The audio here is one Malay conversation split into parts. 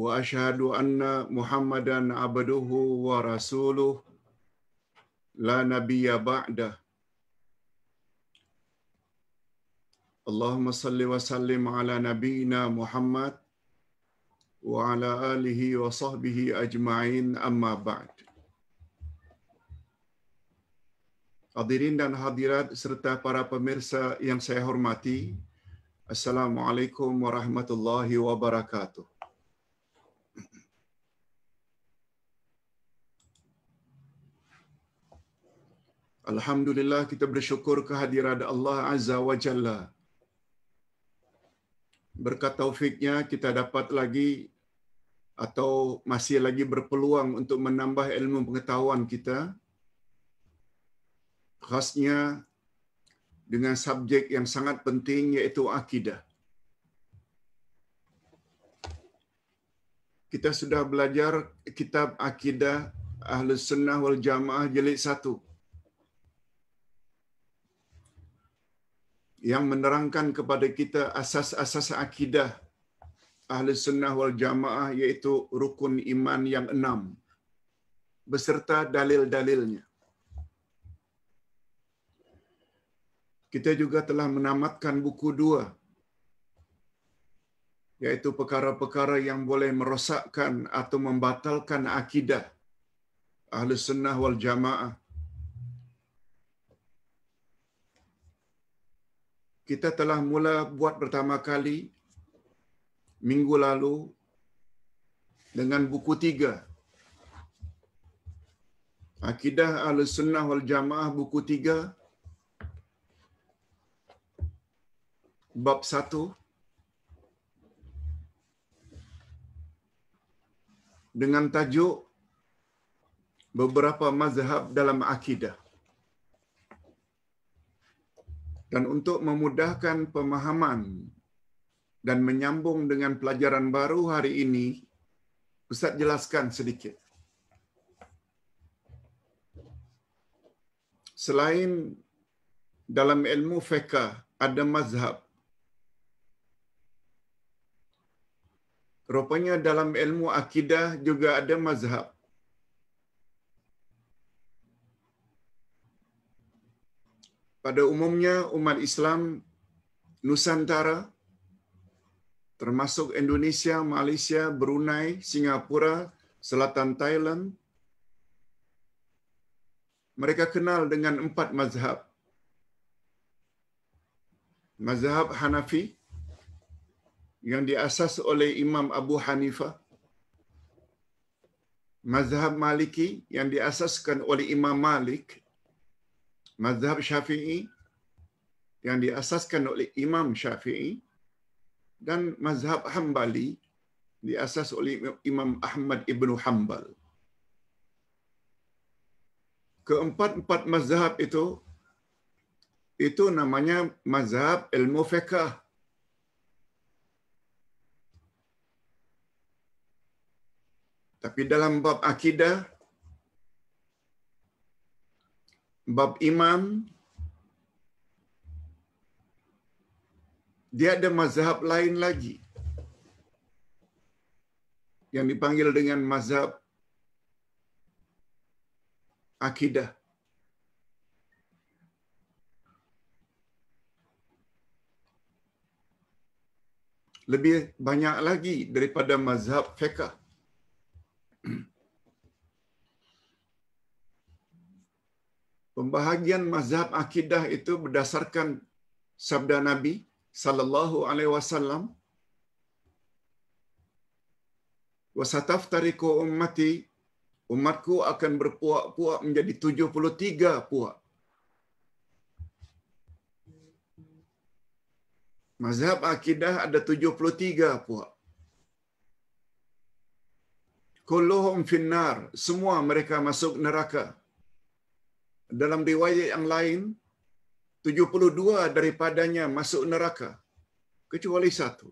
wa ashadu anna muhammadan abduhu wa rasuluh la nabiyya ba'dah. Allahumma salli wa sallim ala nabiyyina muhammad wa ala alihi wa sahbihi ajma'in amma ba'd Hadirin dan hadirat serta para pemirsa yang saya hormati Assalamualaikum warahmatullahi wabarakatuh Alhamdulillah kita bersyukur kehadiran Allah Azza wa Jalla. Berkat taufiknya kita dapat lagi atau masih lagi berpeluang untuk menambah ilmu pengetahuan kita. Khasnya dengan subjek yang sangat penting yaitu akidah. Kita sudah belajar kitab akidah Ahlus Sunnah wal Jamaah jilid 1. yang menerangkan kepada kita asas-asas akidah Ahli Sunnah wal Jamaah yaitu rukun iman yang enam beserta dalil-dalilnya. Kita juga telah menamatkan buku dua yaitu perkara-perkara yang boleh merosakkan atau membatalkan akidah ahli sunnah wal jamaah kita telah mula buat pertama kali minggu lalu dengan buku tiga. Akidah Al-Sunnah Wal-Jamaah buku tiga. Bab satu. Dengan tajuk beberapa mazhab dalam akidah. dan untuk memudahkan pemahaman dan menyambung dengan pelajaran baru hari ini, Ustaz jelaskan sedikit. Selain dalam ilmu fiqh ada mazhab. Rupanya dalam ilmu akidah juga ada mazhab. pada umumnya umat Islam Nusantara, termasuk Indonesia, Malaysia, Brunei, Singapura, Selatan Thailand, mereka kenal dengan empat mazhab. Mazhab Hanafi yang diasas oleh Imam Abu Hanifah. Mazhab Maliki yang diasaskan oleh Imam Malik mazhab Syafi'i yang diasaskan oleh Imam Syafi'i dan mazhab Hambali diasas oleh Imam Ahmad Ibn Hanbal. Keempat-empat mazhab itu itu namanya mazhab ilmu fiqh. Tapi dalam bab akidah bab imam dia ada mazhab lain lagi yang dipanggil dengan mazhab akidah lebih banyak lagi daripada mazhab fiqh pembahagian mazhab akidah itu berdasarkan sabda Nabi sallallahu alaihi wasallam wa sataftariku ummati umatku akan berpuak-puak menjadi 73 puak mazhab akidah ada 73 puak kulluhum finnar semua mereka masuk neraka dalam riwayat yang lain 72 daripadanya masuk neraka kecuali satu.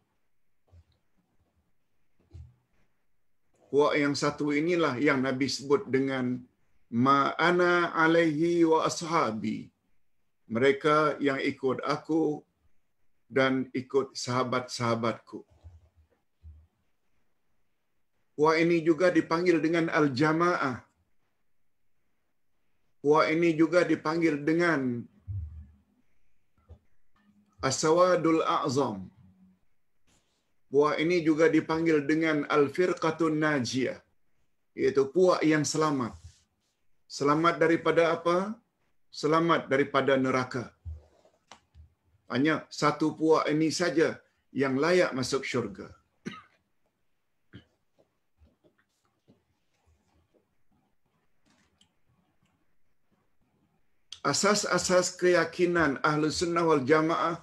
Wa yang satu inilah yang Nabi sebut dengan ma'ana alaihi wa ashabi. Mereka yang ikut aku dan ikut sahabat-sahabatku. Wa ini juga dipanggil dengan al-jamaah. Buah ini juga dipanggil dengan Aswadul A'zam. Buah ini juga dipanggil dengan Al-Firqatun Najiyah. Iaitu buah yang selamat. Selamat daripada apa? Selamat daripada neraka. Hanya satu buah ini saja yang layak masuk syurga. asas-asas keyakinan ahlu sunnah wal jamaah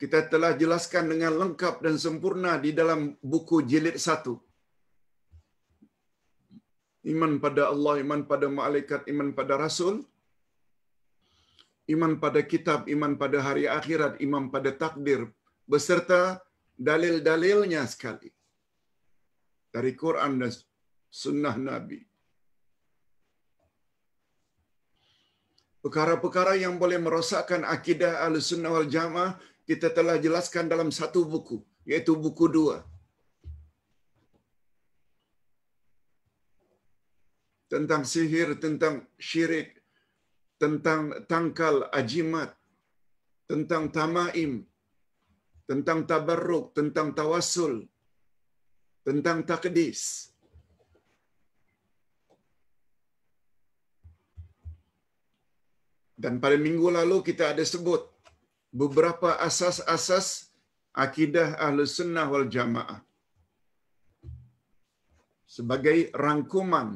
kita telah jelaskan dengan lengkap dan sempurna di dalam buku jilid satu. Iman pada Allah, iman pada malaikat, iman pada rasul. Iman pada kitab, iman pada hari akhirat, iman pada takdir. Beserta dalil-dalilnya sekali. Dari Quran dan sunnah Nabi. perkara-perkara yang boleh merosakkan akidah Ahlussunnah wal Jamaah kita telah jelaskan dalam satu buku iaitu buku dua. tentang sihir tentang syirik tentang tangkal ajimat tentang tamaim tentang tabarruk tentang tawassul tentang takdis Dan pada minggu lalu kita ada sebut beberapa asas-asas akidah Ahlus Sunnah wal Jamaah. Sebagai rangkuman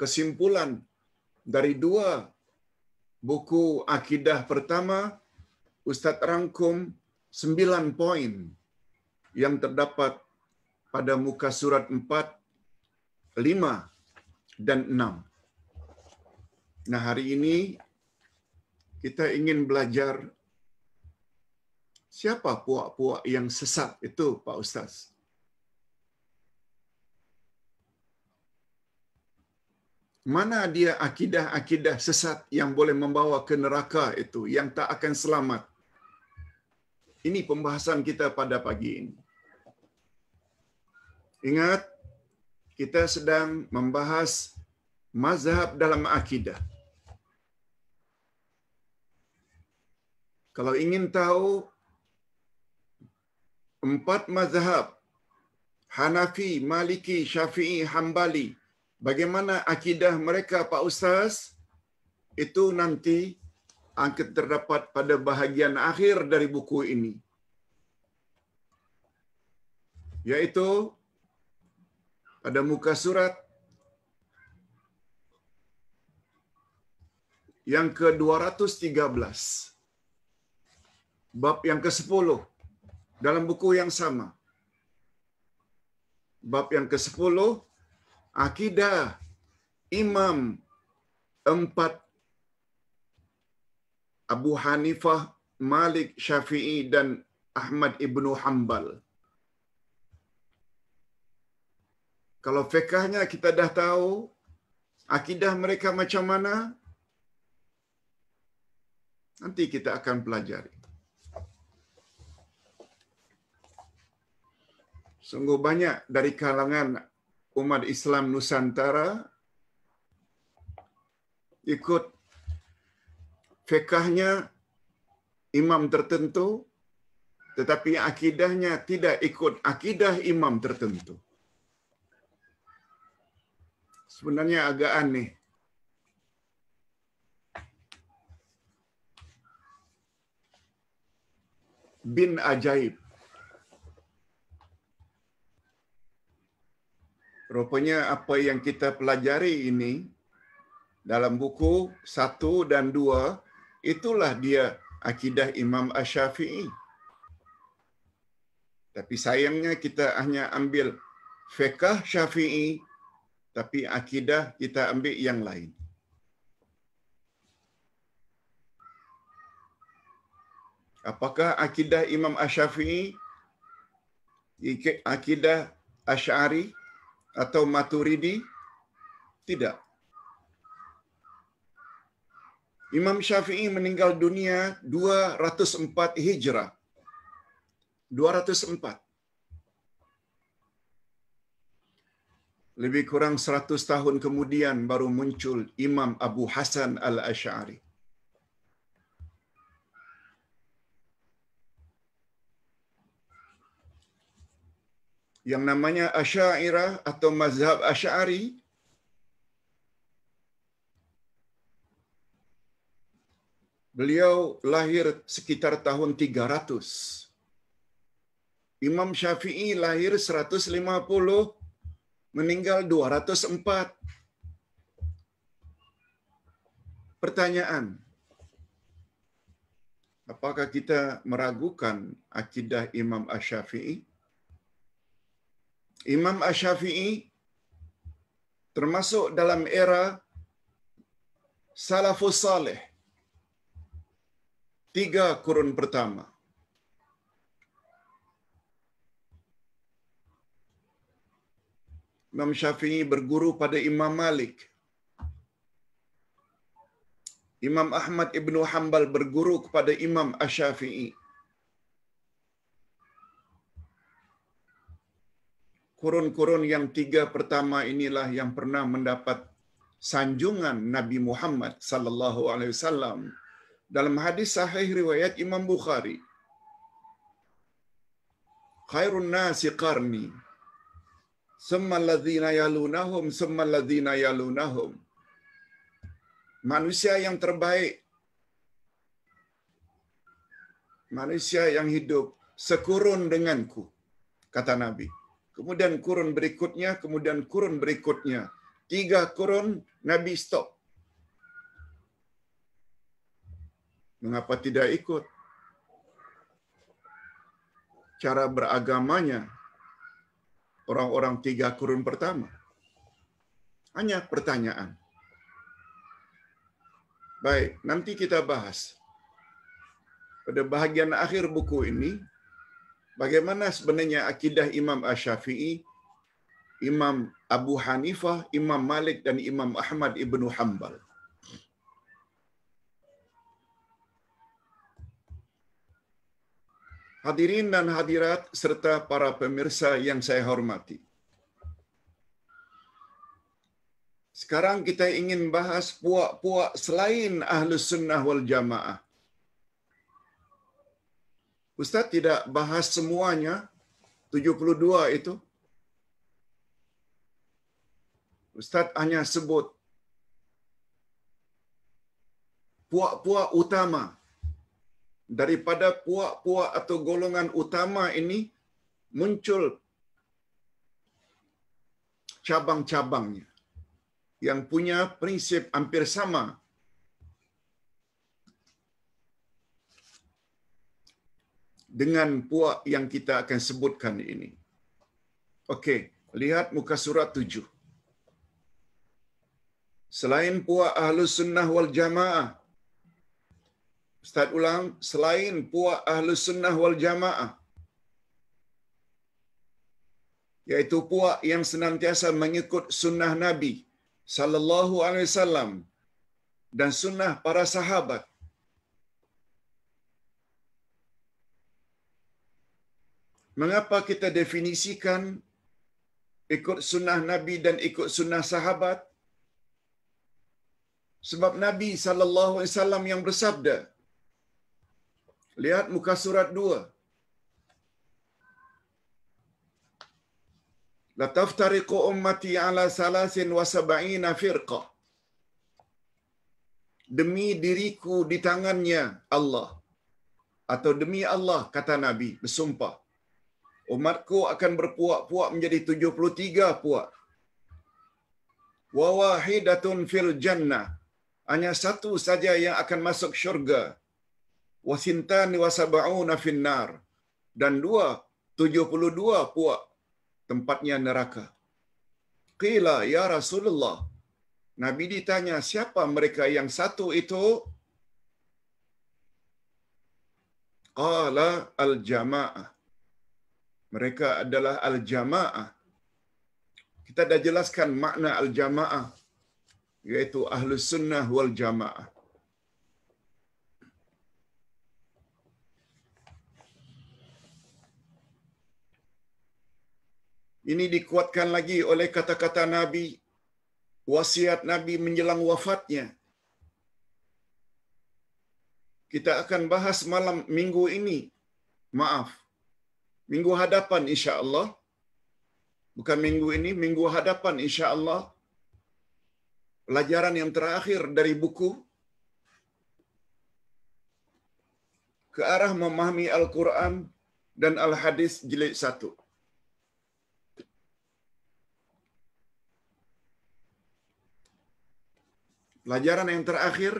kesimpulan dari dua buku akidah pertama, Ustaz rangkum sembilan poin yang terdapat pada muka surat empat, lima, dan enam. Nah hari ini kita ingin belajar siapa puak-puak yang sesat itu, Pak Ustaz. Mana dia akidah-akidah sesat yang boleh membawa ke neraka itu, yang tak akan selamat? Ini pembahasan kita pada pagi ini. Ingat, kita sedang membahas mazhab dalam akidah. Kalau ingin tahu empat mazhab Hanafi, Maliki, Syafi'i, Hambali, bagaimana akidah mereka Pak Ustaz? Itu nanti akan terdapat pada bahagian akhir dari buku ini. Yaitu pada muka surat yang ke-213. 213. bab yang ke-10 dalam buku yang sama. Bab yang ke-10 akidah Imam empat Abu Hanifah, Malik, Syafi'i dan Ahmad ibnu Hambal. Kalau fikahnya kita dah tahu akidah mereka macam mana, nanti kita akan pelajari. Sungguh banyak dari kalangan umat Islam Nusantara ikut fikahnya imam tertentu tetapi akidahnya tidak ikut akidah imam tertentu. Sebenarnya agak aneh. Bin ajaib. Rupanya apa yang kita pelajari ini dalam buku 1 dan 2 itulah dia akidah Imam Asy-Syafi'i. Tapi sayangnya kita hanya ambil fiqh Syafi'i tapi akidah kita ambil yang lain. Apakah akidah Imam Asy-Syafi'i akidah Ashari? atau Maturidi? Tidak. Imam Syafi'i meninggal dunia 204 Hijrah. 204. Lebih kurang 100 tahun kemudian baru muncul Imam Abu Hasan Al-Asy'ari. yang namanya Asy'ariyah atau mazhab Asy'ari Beliau lahir sekitar tahun 300. Imam Syafi'i lahir 150, meninggal 204. Pertanyaan, apakah kita meragukan akidah Imam Ash-Syafi'i? Imam Ash-Syafi'i termasuk dalam era Salafus Saleh. Tiga kurun pertama. Imam Syafi'i berguru pada Imam Malik. Imam Ahmad Ibn Hanbal berguru kepada Imam Ash-Syafi'i. kurun-kurun yang tiga pertama inilah yang pernah mendapat sanjungan Nabi Muhammad sallallahu alaihi wasallam dalam hadis sahih riwayat Imam Bukhari Khairun nasi qarni summa alladhina yalunahum summa alladhina yalunahum manusia yang terbaik manusia yang hidup sekurun denganku kata nabi kemudian kurun berikutnya, kemudian kurun berikutnya. Tiga kurun Nabi stop. Mengapa tidak ikut? Cara beragamanya orang-orang tiga kurun pertama. Hanya pertanyaan. Baik, nanti kita bahas. Pada bahagian akhir buku ini, bagaimana sebenarnya akidah Imam Ash-Syafi'i, Imam Abu Hanifah, Imam Malik dan Imam Ahmad Ibn Hanbal. Hadirin dan hadirat serta para pemirsa yang saya hormati. Sekarang kita ingin bahas puak-puak selain Ahlus Sunnah wal Jamaah. Ustaz tidak bahas semuanya 72 itu. Ustaz hanya sebut puak-puak utama daripada puak-puak atau golongan utama ini muncul cabang-cabangnya yang punya prinsip hampir sama dengan puak yang kita akan sebutkan ini. Okey, lihat muka surat tujuh. Selain puak Ahlus Sunnah wal Jamaah, Ustaz ulang, selain puak Ahlus Sunnah wal Jamaah, yaitu puak yang senantiasa mengikut sunnah Nabi sallallahu alaihi wasallam dan sunnah para sahabat Mengapa kita definisikan ikut sunnah Nabi dan ikut sunnah sahabat? Sebab Nabi saw yang bersabda. Lihat muka surat dua, La taftariqu ummati ala salasin wa sab'ina firqa. Demi diriku di tangannya Allah atau demi Allah kata Nabi bersumpah Umatku akan berpuak-puak menjadi 73 puak. Wawahidatun fil jannah. Hanya satu saja yang akan masuk syurga. Wasintani wasaba'una finnar. Dan dua, 72 puak tempatnya neraka. Qila ya Rasulullah. Nabi ditanya siapa mereka yang satu itu? Qala al-jama'ah. Mereka adalah al-jamaah. Kita dah jelaskan makna al-jamaah yaitu ahlus sunnah wal jamaah. Ini dikuatkan lagi oleh kata-kata Nabi wasiat Nabi menjelang wafatnya. Kita akan bahas malam minggu ini. Maaf, Minggu hadapan insya-Allah. Bukan minggu ini, minggu hadapan insya-Allah. Pelajaran yang terakhir dari buku ke arah memahami Al-Quran dan Al-Hadis jilid satu. Pelajaran yang terakhir,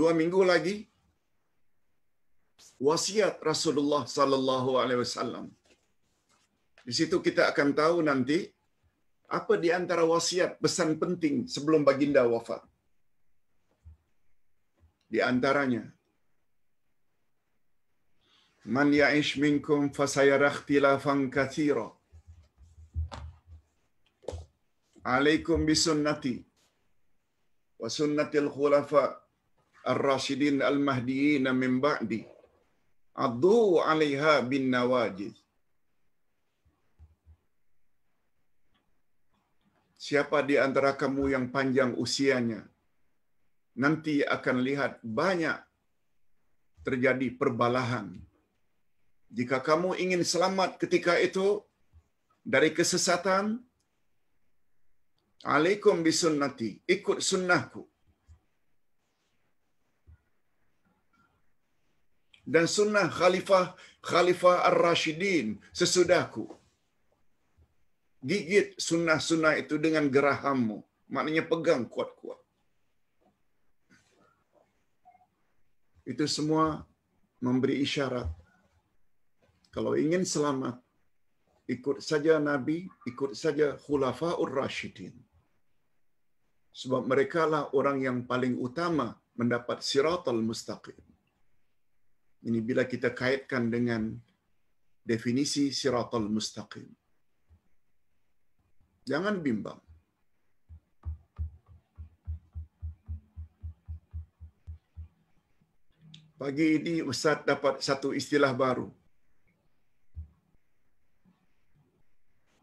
dua minggu lagi, wasiat Rasulullah sallallahu alaihi wasallam. Di situ kita akan tahu nanti apa di antara wasiat pesan penting sebelum baginda wafat. Di antaranya Man ya'ish minkum fasayara fan katsira. Alaikum bisunnati wa sunnatil khulafa ar-rasyidin al-mahdiyyin min ba'di adu alaiha bin nawajiz Siapa di antara kamu yang panjang usianya nanti akan lihat banyak terjadi perbalahan jika kamu ingin selamat ketika itu dari kesesatan alaikum bisunnati ikut sunnahku dan sunnah khalifah khalifah ar-rashidin sesudahku gigit sunnah-sunnah itu dengan gerahammu maknanya pegang kuat-kuat itu semua memberi isyarat kalau ingin selamat ikut saja nabi ikut saja khulafa ar-rashidin sebab merekalah orang yang paling utama mendapat siratal mustaqim ini bila kita kaitkan dengan definisi siratul mustaqim. Jangan bimbang. Pagi ini Ustaz dapat satu istilah baru.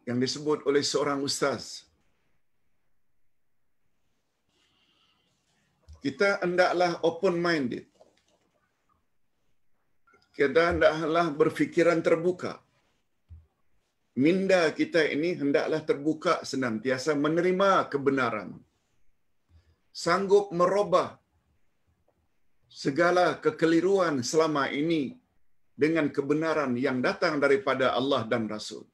Yang disebut oleh seorang Ustaz. Kita hendaklah open-minded kita hendaklah berfikiran terbuka. Minda kita ini hendaklah terbuka senantiasa menerima kebenaran. Sanggup merubah segala kekeliruan selama ini dengan kebenaran yang datang daripada Allah dan Rasul.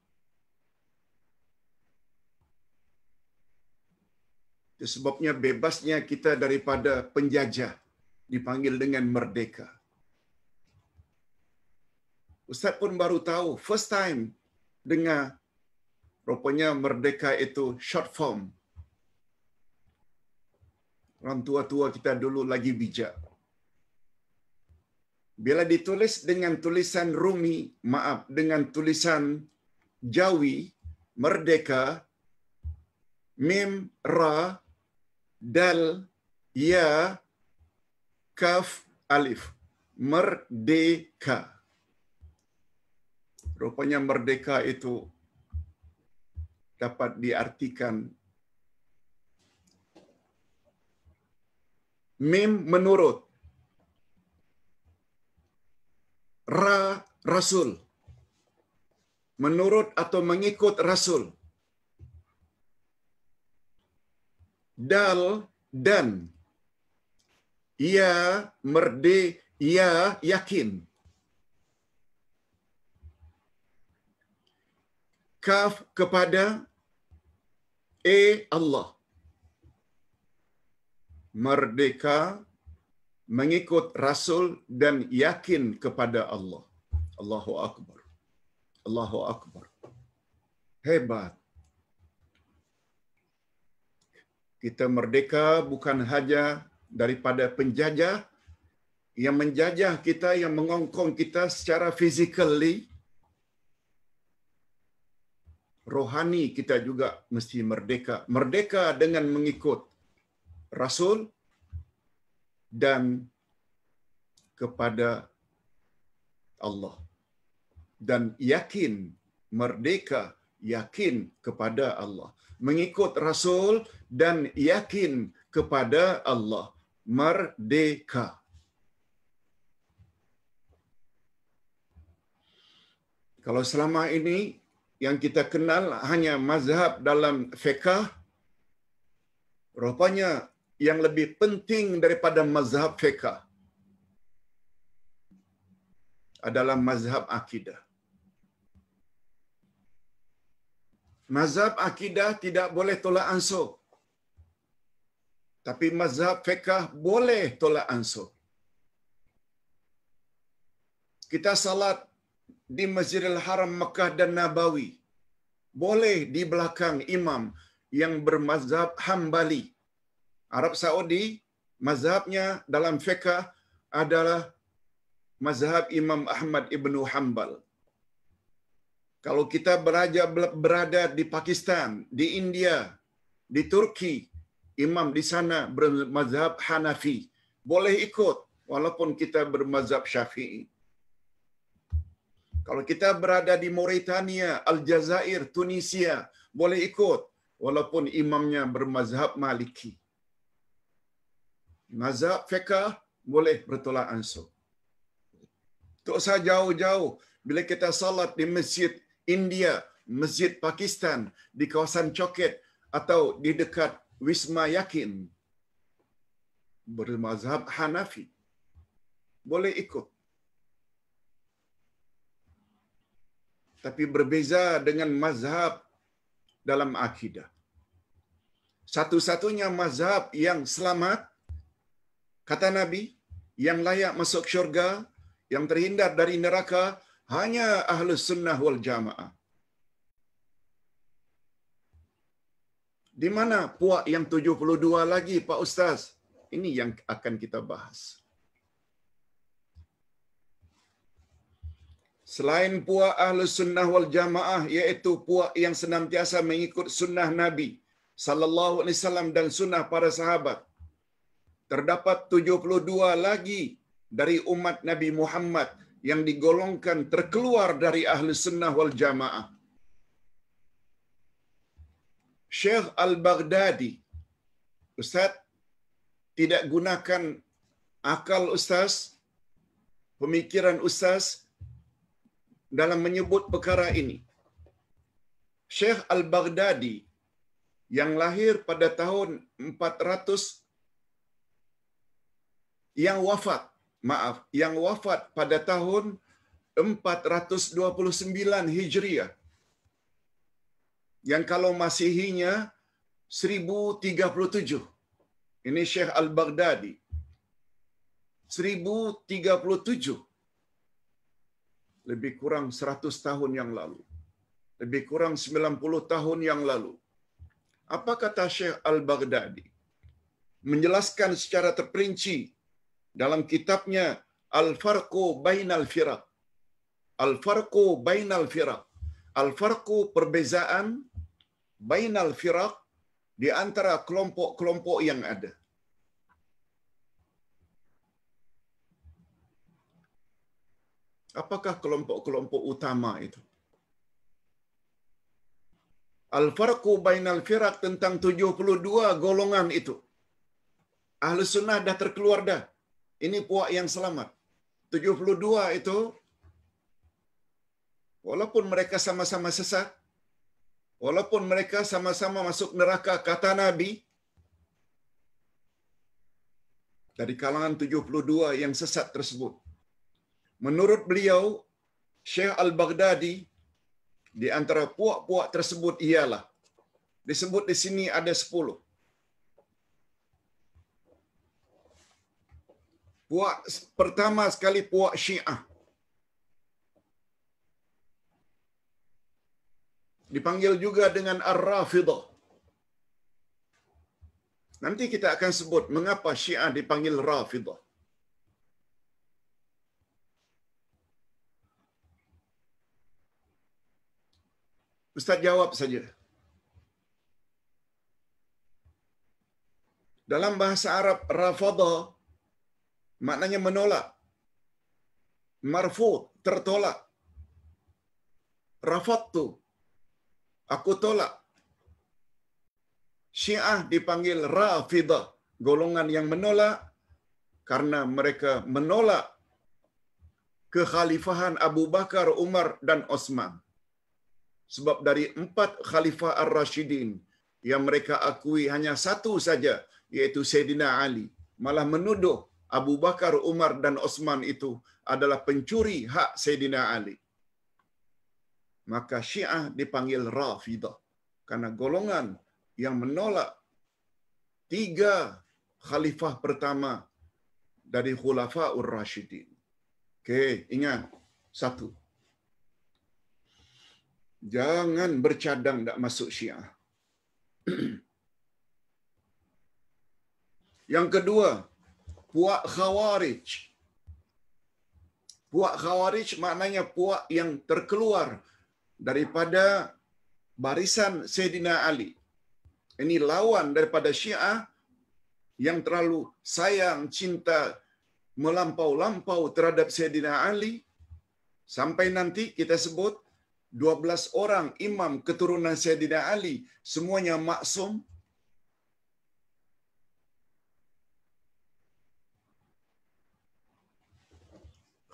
Sebabnya bebasnya kita daripada penjajah dipanggil dengan merdeka. Ustaz pun baru tahu, first time dengar rupanya merdeka itu short form. Orang tua-tua kita dulu lagi bijak. Bila ditulis dengan tulisan Rumi, maaf, dengan tulisan Jawi, Merdeka, Mim, Ra, Dal, Ya, Kaf, Alif. Merdeka. Rupanya merdeka itu dapat diartikan mim menurut ra rasul menurut atau mengikut rasul dal dan ia merde ia yakin kaf kepada e Allah merdeka mengikut rasul dan yakin kepada Allah Allahu akbar Allahu akbar hebat kita merdeka bukan hanya daripada penjajah yang menjajah kita yang mengongkong kita secara physically rohani kita juga mesti merdeka. Merdeka dengan mengikut Rasul dan kepada Allah. Dan yakin, merdeka, yakin kepada Allah. Mengikut Rasul dan yakin kepada Allah. Merdeka. Kalau selama ini yang kita kenal hanya mazhab dalam fiqah rupanya yang lebih penting daripada mazhab fiqah adalah mazhab akidah mazhab akidah tidak boleh tolak ansur tapi mazhab fiqah boleh tolak ansur kita salat di Masjidil Haram Mekah dan Nabawi. Boleh di belakang imam yang bermazhab Hambali. Arab Saudi, mazhabnya dalam fiqah adalah mazhab Imam Ahmad ibnu Hanbal. Kalau kita beraja berada di Pakistan, di India, di Turki, imam di sana bermazhab Hanafi. Boleh ikut walaupun kita bermazhab Syafi'i. Kalau kita berada di Mauritania, Aljazair, Tunisia, boleh ikut walaupun imamnya bermazhab Maliki. Mazhab fiqah boleh bertolak ansur. Tak usah jauh-jauh bila kita salat di masjid India, masjid Pakistan, di kawasan Coket atau di dekat Wisma Yakin bermazhab Hanafi. Boleh ikut. tapi berbeza dengan mazhab dalam akidah. Satu-satunya mazhab yang selamat, kata Nabi, yang layak masuk syurga, yang terhindar dari neraka, hanya ahlus sunnah wal jamaah. Di mana puak yang 72 lagi, Pak Ustaz? Ini yang akan kita bahas. Selain puak ahli sunnah wal jamaah iaitu puak yang senam senantiasa mengikut sunnah Nabi sallallahu alaihi wasallam dan sunnah para sahabat. Terdapat 72 lagi dari umat Nabi Muhammad yang digolongkan terkeluar dari ahli sunnah wal jamaah. Syekh Al-Baghdadi Ustaz tidak gunakan akal Ustaz, pemikiran Ustaz dalam menyebut perkara ini. Syekh Al-Baghdadi yang lahir pada tahun 400 yang wafat, maaf, yang wafat pada tahun 429 Hijriah. Yang kalau Masihinya 1037. Ini Syekh Al-Baghdadi. 1037 lebih kurang 100 tahun yang lalu. Lebih kurang 90 tahun yang lalu. Apa kata Syekh Al-Baghdadi? Menjelaskan secara terperinci dalam kitabnya Al-Farqu Bainal Firaq. Al-Farqu Bainal Firaq. Al-Farqu perbezaan Bainal Firaq di antara kelompok-kelompok yang ada. Apakah kelompok-kelompok utama itu? Al-Farqu Bainal Firak tentang 72 golongan itu. Ahlu sunnah dah terkeluar dah. Ini puak yang selamat. 72 itu, walaupun mereka sama-sama sesat, walaupun mereka sama-sama masuk neraka kata Nabi, dari kalangan 72 yang sesat tersebut, Menurut beliau, Syekh Al-Baghdadi di antara puak-puak tersebut ialah disebut di sini ada sepuluh Puak pertama sekali puak Syiah. Dipanggil juga dengan Ar-Rafidah. Nanti kita akan sebut mengapa Syiah dipanggil Rafidah. Ustaz jawab saja. Dalam bahasa Arab, rafadha maknanya menolak. Marfud, tertolak. Rafadtu, aku tolak. Syiah dipanggil rafidah, golongan yang menolak karena mereka menolak kekhalifahan Abu Bakar, Umar dan Osman. sebab dari empat khalifah ar-rashidin yang mereka akui hanya satu saja iaitu Sayyidina Ali malah menuduh Abu Bakar, Umar dan Osman itu adalah pencuri hak Sayyidina Ali. Maka Syiah dipanggil Rafidah karena golongan yang menolak tiga khalifah pertama dari Ur Rashidin. Okay ingat satu jangan bercadang nak masuk syiah. Yang kedua, puak khawarij. Puak khawarij maknanya puak yang terkeluar daripada barisan Sayyidina Ali. Ini lawan daripada syiah yang terlalu sayang, cinta, melampau-lampau terhadap Sayyidina Ali. Sampai nanti kita sebut 12 orang imam keturunan Sayyidina Ali semuanya maksum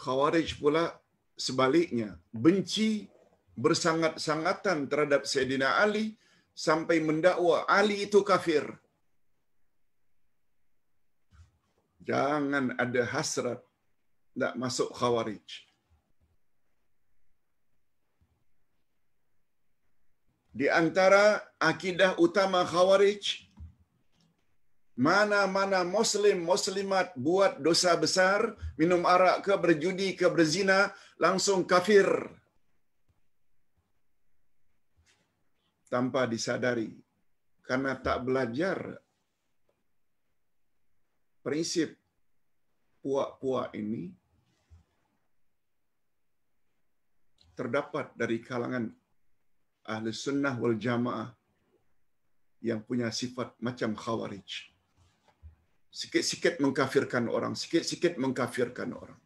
Khawarij pula sebaliknya benci bersangat-sangatan terhadap Sayyidina Ali sampai mendakwa Ali itu kafir. Jangan ada hasrat nak masuk Khawarij. di antara akidah utama khawarij mana-mana muslim muslimat buat dosa besar minum arak ke berjudi ke berzina langsung kafir tanpa disadari karena tak belajar prinsip puak-puak ini terdapat dari kalangan ahli sunnah wal jamaah yang punya sifat macam khawarij. Sikit-sikit mengkafirkan orang, sikit-sikit mengkafirkan orang.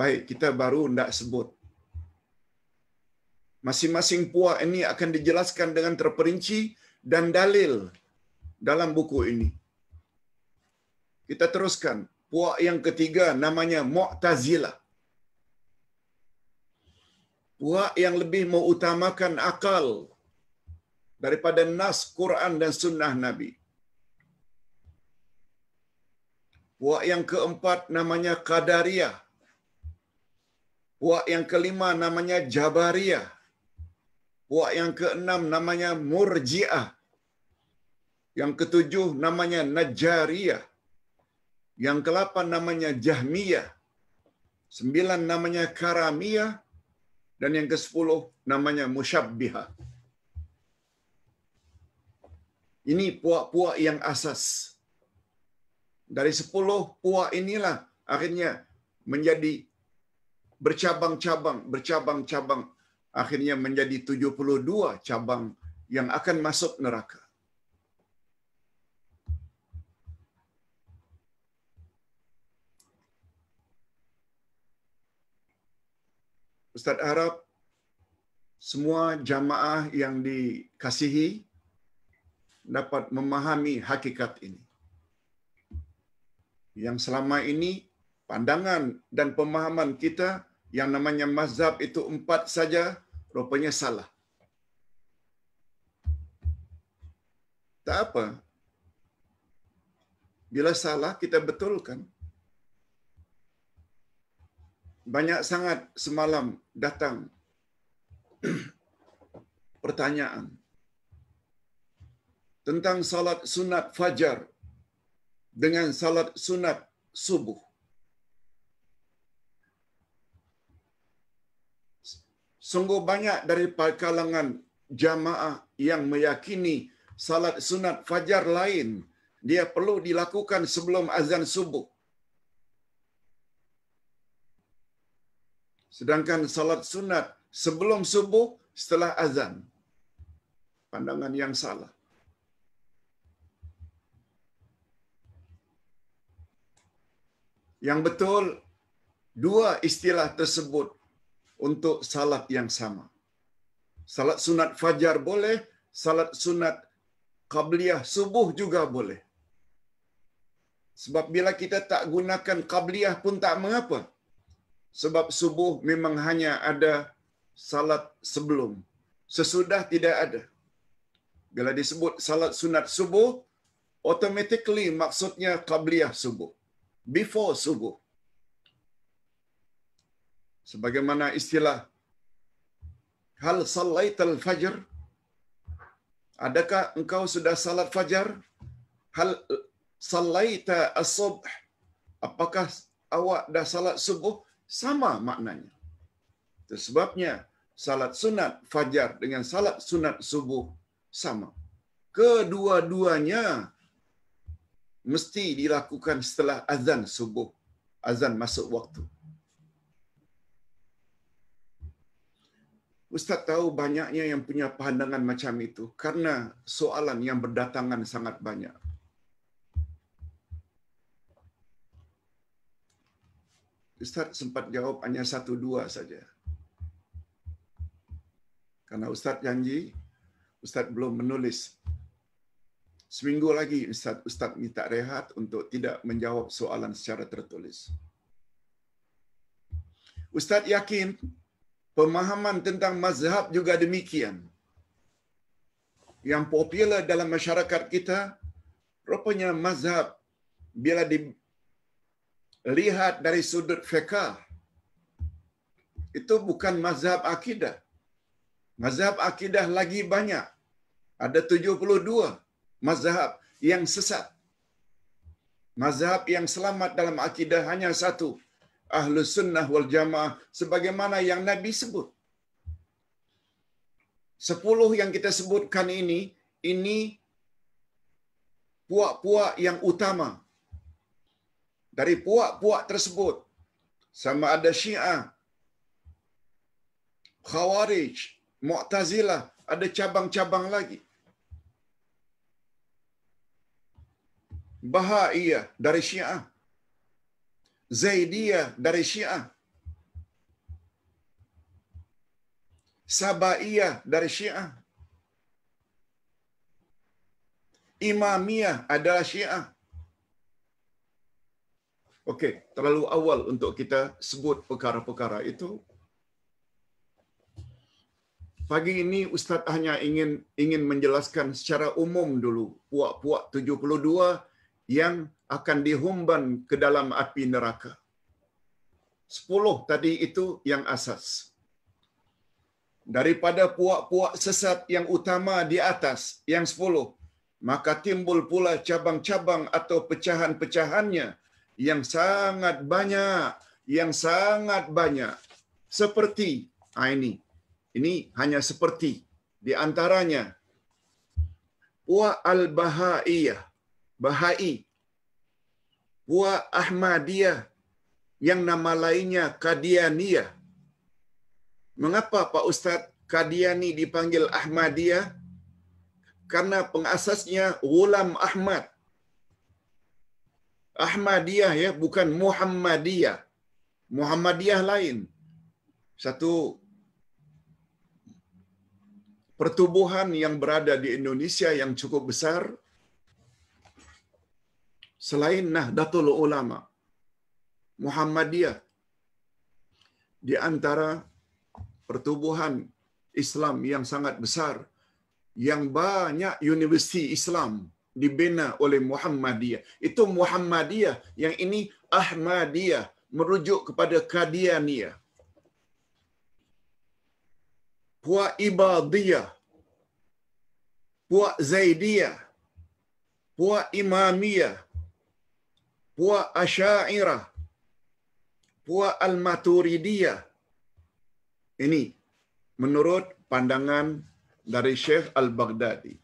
Baik, kita baru tidak sebut. Masing-masing puak ini akan dijelaskan dengan terperinci dan dalil dalam buku ini. Kita teruskan. Puak yang ketiga namanya Mu'tazilah pula yang lebih mengutamakan akal daripada nas Quran dan sunnah Nabi. Puak yang keempat namanya Qadariyah. Puak yang kelima namanya Jabariyah. Puak yang keenam namanya Murji'ah. Yang ketujuh namanya Najariyah. Yang kelapan namanya Jahmiyah. Sembilan namanya Karamiyah. Dan yang ke-10 namanya musyabbiha. Ini puak-puak yang asas. Dari 10 puak inilah akhirnya menjadi bercabang-cabang, bercabang-cabang akhirnya menjadi 72 cabang yang akan masuk neraka. Ustaz Arab, semua jamaah yang dikasihi dapat memahami hakikat ini. Yang selama ini pandangan dan pemahaman kita yang namanya mazhab itu empat saja rupanya salah. Tak apa. Bila salah kita betulkan banyak sangat semalam datang pertanyaan tentang salat sunat fajar dengan salat sunat subuh. Sungguh banyak dari kalangan jamaah yang meyakini salat sunat fajar lain dia perlu dilakukan sebelum azan subuh. Sedangkan salat sunat sebelum subuh setelah azan. Pandangan yang salah. Yang betul, dua istilah tersebut untuk salat yang sama. Salat sunat fajar boleh, salat sunat qabliyah subuh juga boleh. Sebab bila kita tak gunakan qabliyah pun tak mengapa sebab subuh memang hanya ada salat sebelum. Sesudah tidak ada. Bila disebut salat sunat subuh, automatically maksudnya qabliyah subuh. Before subuh. Sebagaimana istilah hal salaital fajr Adakah engkau sudah salat fajar? Hal salaita as-subh. Apakah awak dah salat subuh? sama maknanya. Sebabnya salat sunat fajar dengan salat sunat subuh sama. Kedua-duanya mesti dilakukan setelah azan subuh, azan masuk waktu. Ustaz tahu banyaknya yang punya pandangan macam itu karena soalan yang berdatangan sangat banyak. Ustaz sempat jawab hanya satu dua saja. Karena Ustaz janji, Ustaz belum menulis. Seminggu lagi Ustaz, Ustaz minta rehat untuk tidak menjawab soalan secara tertulis. Ustaz yakin pemahaman tentang mazhab juga demikian. Yang popular dalam masyarakat kita, rupanya mazhab bila di, lihat dari sudut fiqah. Itu bukan mazhab akidah. Mazhab akidah lagi banyak. Ada 72 mazhab yang sesat. Mazhab yang selamat dalam akidah hanya satu. ahlu sunnah wal jamaah. Sebagaimana yang Nabi sebut. Sepuluh yang kita sebutkan ini, ini puak-puak yang utama dari puak-puak tersebut sama ada Syiah, Khawarij, Mu'tazilah, ada cabang-cabang lagi. Bahaiyah dari Syiah. Zaidiyah dari Syiah. Sabaiyah dari Syiah. Imamiyah adalah Syiah. Okey, terlalu awal untuk kita sebut perkara-perkara itu. Pagi ini Ustaz hanya ingin ingin menjelaskan secara umum dulu puak-puak 72 yang akan dihumban ke dalam api neraka. 10 tadi itu yang asas. Daripada puak-puak sesat yang utama di atas, yang 10, maka timbul pula cabang-cabang atau pecahan-pecahannya. yang sangat banyak, yang sangat banyak. Seperti nah ini. Ini hanya seperti di antaranya wa al-bahaiyah, bahai. Wa ahmadiyah yang nama lainnya Kadianiyah. Mengapa Pak Ustadz Kadiani dipanggil Ahmadiyah? Karena pengasasnya ulam Ahmad Ahmadiyah ya, bukan Muhammadiyah. Muhammadiyah lain. Satu pertumbuhan yang berada di Indonesia yang cukup besar selain Nahdlatul Ulama. Muhammadiyah di antara pertubuhan Islam yang sangat besar yang banyak universiti Islam dibina oleh Muhammadiyah. Itu Muhammadiyah. Yang ini Ahmadiyah merujuk kepada Kadianiyah. Puak Ibadiyah. Puak Zaidiyah. Puak Imamiyah. Puak Asyairah. Puak Al-Maturidiyah. Ini menurut pandangan dari Syekh Al-Baghdadi.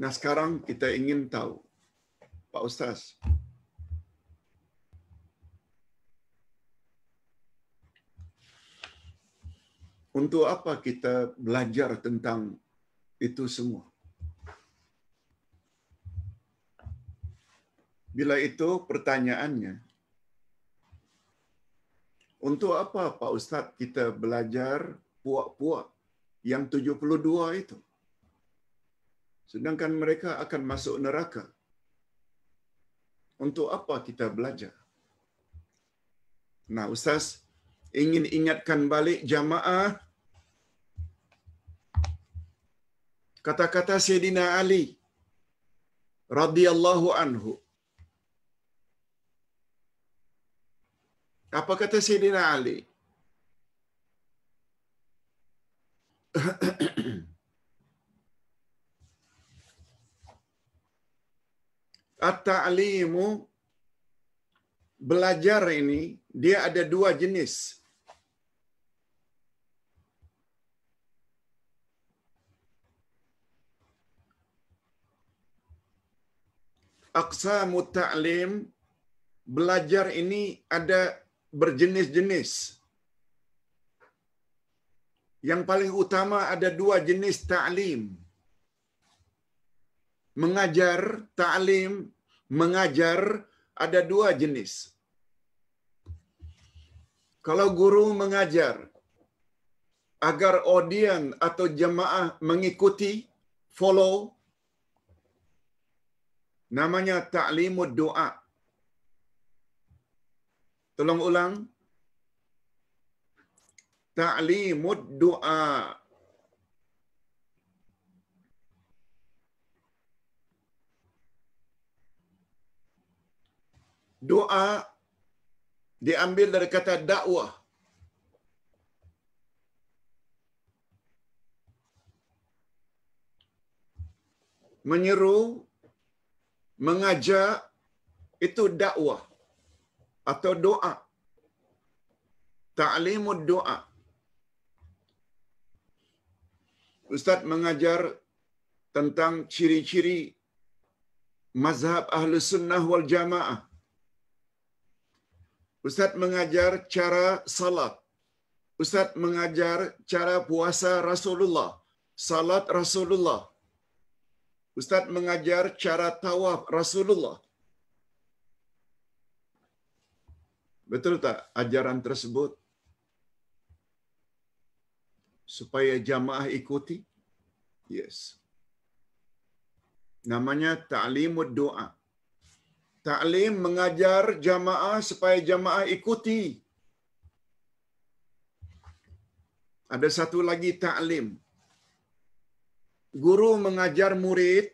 Nah sekarang kita ingin tahu, Pak Ustaz, untuk apa kita belajar tentang itu semua? Bila itu pertanyaannya, untuk apa Pak Ustaz kita belajar puak-puak yang 72 itu? Sedangkan mereka akan masuk neraka. Untuk apa kita belajar? Nah, Ustaz ingin ingatkan balik jamaah kata-kata Syedina Ali radhiyallahu anhu. Apa kata Syedina Ali? At-ta'limu belajar ini dia ada dua jenis. Aqsamu ta'lim belajar ini ada berjenis-jenis. Yang paling utama ada dua jenis ta'lim. Ta mengajar, ta'lim, mengajar ada dua jenis. Kalau guru mengajar agar audien atau jemaah mengikuti, follow, namanya ta'limud doa. Tolong ulang. Ta'limud doa. doa diambil dari kata dakwah. Menyeru, mengajak, itu dakwah atau doa. Ta'limud doa. Ustaz mengajar tentang ciri-ciri mazhab ahlus sunnah wal jamaah. Ustaz mengajar cara salat. Ustaz mengajar cara puasa Rasulullah. Salat Rasulullah. Ustaz mengajar cara tawaf Rasulullah. Betul tak ajaran tersebut? Supaya jamaah ikuti? Yes. Namanya ta'limud du'a. Ta'lim mengajar jamaah supaya jamaah ikuti. Ada satu lagi ta'lim. Guru mengajar murid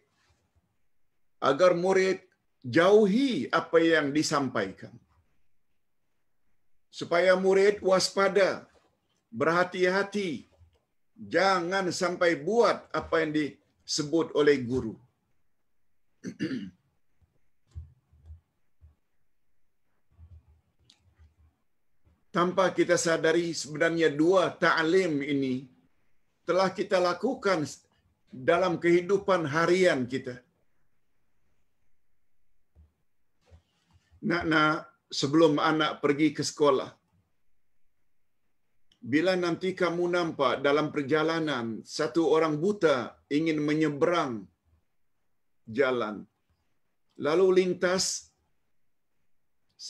agar murid jauhi apa yang disampaikan. Supaya murid waspada, berhati-hati. Jangan sampai buat apa yang disebut oleh guru. tanpa kita sadari sebenarnya dua ta'lim ini telah kita lakukan dalam kehidupan harian kita. Nak-nak sebelum anak pergi ke sekolah, bila nanti kamu nampak dalam perjalanan satu orang buta ingin menyeberang jalan, lalu lintas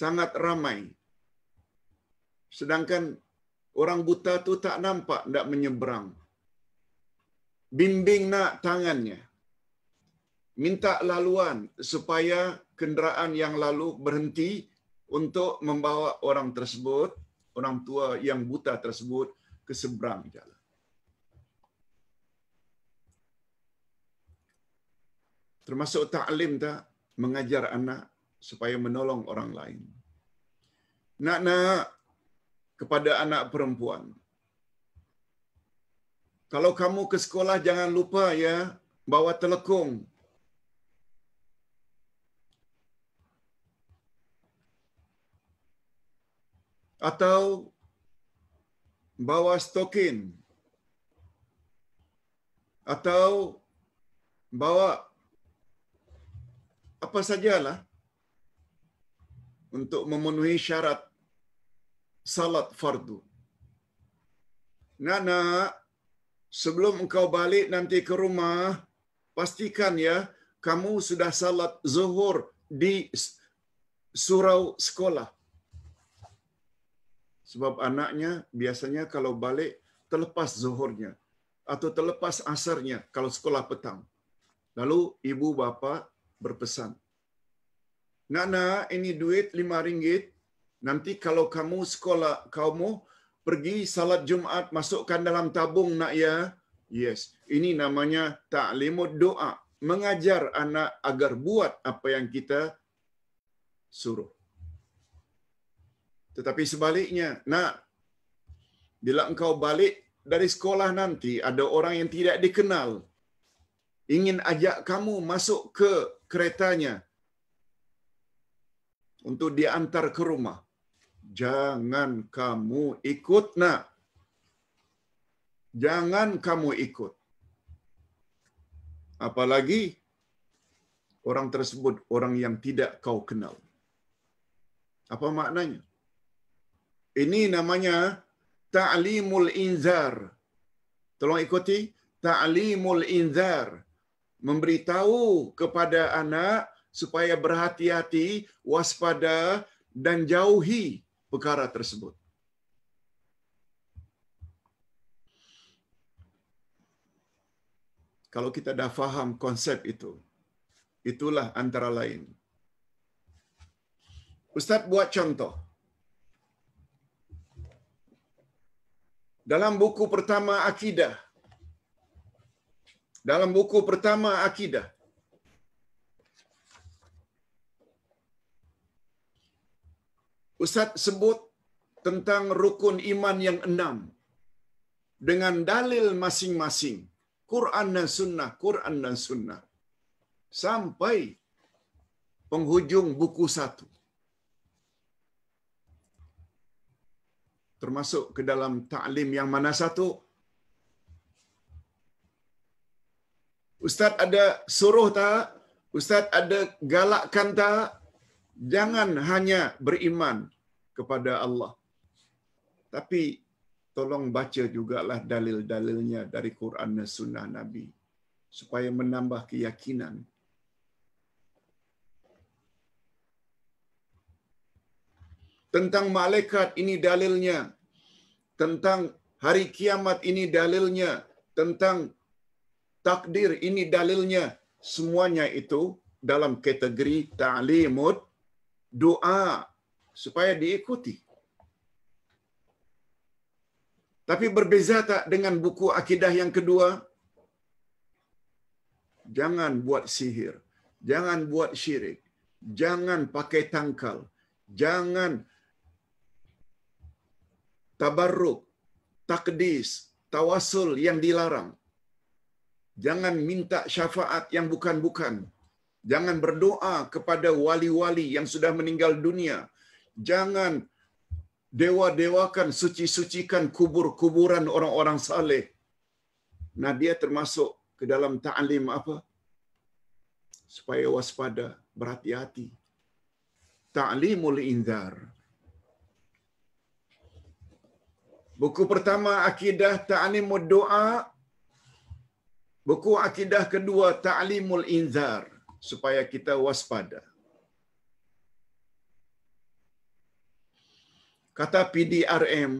sangat ramai, Sedangkan orang buta tu tak nampak, tak menyeberang. Bimbing nak tangannya. Minta laluan supaya kenderaan yang lalu berhenti untuk membawa orang tersebut, orang tua yang buta tersebut ke seberang jalan. Termasuk ta'lim tak? Mengajar anak supaya menolong orang lain. Nak-nak, kepada anak perempuan. Kalau kamu ke sekolah jangan lupa ya bawa telekung. Atau bawa stokin. Atau bawa apa sajalah untuk memenuhi syarat salat fardu. Nana, sebelum engkau balik nanti ke rumah, pastikan ya kamu sudah salat zuhur di surau sekolah. Sebab anaknya biasanya kalau balik terlepas zuhurnya atau terlepas asarnya kalau sekolah petang. Lalu ibu bapa berpesan. Nana, ini duit lima ringgit nanti kalau kamu sekolah kamu pergi salat Jumat masukkan dalam tabung nak ya. Yes, ini namanya ta'limud doa, mengajar anak agar buat apa yang kita suruh. Tetapi sebaliknya, nak bila engkau balik dari sekolah nanti ada orang yang tidak dikenal ingin ajak kamu masuk ke keretanya untuk diantar ke rumah jangan kamu ikut nak. Jangan kamu ikut. Apalagi orang tersebut orang yang tidak kau kenal. Apa maknanya? Ini namanya ta'limul inzar. Tolong ikuti ta'limul inzar. Memberitahu kepada anak supaya berhati-hati, waspada dan jauhi perkara tersebut. Kalau kita dah faham konsep itu, itulah antara lain. Ustaz buat contoh. Dalam buku pertama akidah. Dalam buku pertama akidah Ustaz sebut tentang rukun iman yang enam dengan dalil masing-masing Quran dan Sunnah, Quran dan Sunnah sampai penghujung buku satu termasuk ke dalam taklim yang mana satu Ustaz ada suruh tak? Ustaz ada galakkan tak? Jangan hanya beriman, kepada Allah. Tapi tolong baca juga lah dalil-dalilnya dari Quran dan Sunnah Nabi supaya menambah keyakinan. Tentang malaikat ini dalilnya. Tentang hari kiamat ini dalilnya. Tentang takdir ini dalilnya. Semuanya itu dalam kategori ta'limut doa supaya diikuti. Tapi berbeza tak dengan buku akidah yang kedua? Jangan buat sihir, jangan buat syirik, jangan pakai tangkal, jangan tabarruk, takdis, tawasul yang dilarang. Jangan minta syafaat yang bukan-bukan. Jangan berdoa kepada wali-wali yang sudah meninggal dunia jangan dewa-dewakan suci-sucikan kubur-kuburan orang-orang saleh. Nah, dia termasuk ke dalam ta'lim apa? Supaya waspada, berhati-hati. Ta'limul inzar. Buku pertama akidah ta'limud doa. Buku akidah kedua ta'limul inzar supaya kita waspada. Kata PDRM,